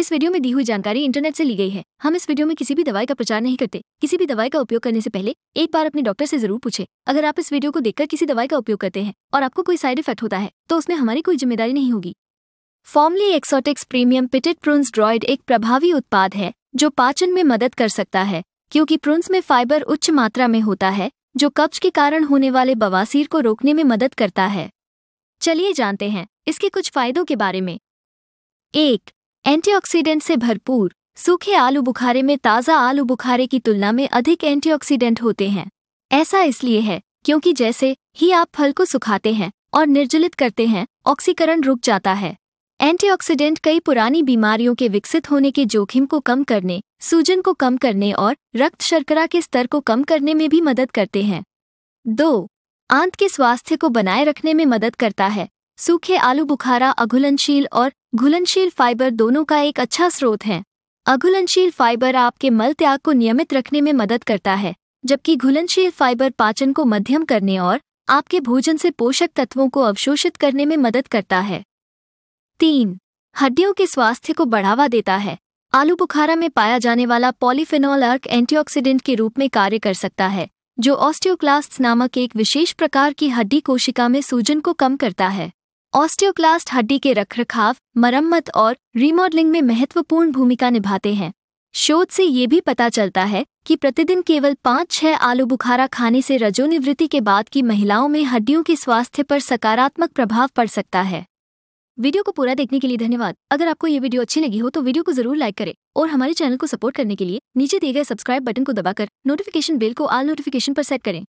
इस वीडियो में दी हुई जानकारी इंटरनेट से ली गई है हम इस वीडियो में किसी भी दवाई का प्रचार नहीं करते किसी भी दवाई का उपयोग करने से पहले एक बार अपने डॉक्टर से जरूर पूछे अगर आप इस वीडियो को देखकर किसी दवाई का उपयोग करते हैं और आपको कोई साइड इफेक्ट होता है तो उसमें हमारी कोई जिम्मेदारी नहीं होगी formally exotics premium pitted prunes dried एक प्रभावी उत्पाद है जो पाचन में मदद कर सकता है क्योंकि प्रूंस में फाइबर उच्च मात्रा में होता है जो कब्ज के कारण होने वाले बवासीर को रोकने में मदद करता है चलिए जानते हैं इसके कुछ फायदों के बारे में एक एंटीऑक्सीडेंट से भरपूर सूखे आलू बुखारे में ताज़ा आलू बुखारे की तुलना में अधिक एंटीऑक्सीडेंट होते हैं ऐसा इसलिए है क्योंकि जैसे ही आप फल को सुखाते हैं और निर्जलित करते हैं ऑक्सीकरण रुक जाता है एंटीऑक्सीडेंट कई पुरानी बीमारियों के विकसित होने के जोखिम को कम करने सूजन को कम करने और रक्त शर्करा के स्तर को कम करने में भी मदद करते हैं दो आंत के स्वास्थ्य को बनाए रखने में मदद करता है सूखे आलू बुखारा अघुलनशील और घुलनशील फाइबर दोनों का एक अच्छा स्रोत है अघुलनशील फाइबर आपके मल त्याग को नियमित रखने में मदद करता है जबकि घुलनशील फाइबर पाचन को मध्यम करने और आपके भोजन से पोषक तत्वों को अवशोषित करने में मदद करता है तीन हड्डियों के स्वास्थ्य को बढ़ावा देता है आलू बुखारा में पाया जाने वाला पॉलीफिनॉल अर्क एंटीऑक्सीडेंट के रूप में कार्य कर सकता है जो ऑस्टियोक्लास्ट नामक एक विशेष प्रकार की हड्डी कोशिका में सूजन को कम करता है ऑस्टियोक्लास्ट हड्डी के रखरखाव मरम्मत और रिमॉडलिंग में महत्वपूर्ण भूमिका निभाते हैं शोध से ये भी पता चलता है कि प्रतिदिन केवल पाँच छः आलू बुखारा खाने से रजोनिवृत्ति के बाद की महिलाओं में हड्डियों के स्वास्थ्य पर सकारात्मक प्रभाव पड़ सकता है वीडियो को पूरा देखने के लिए धन्यवाद अगर आपको ये वीडियो अच्छी लगी हो तो वीडियो को जरूर लाइक करें और हमारे चैनल को सपोर्ट करने के लिए नीचे दिए गए सब्सक्राइब बटन को दबाकर नोटिफिकेशन बेल को आल नोटिफिकेशन पर सेट करें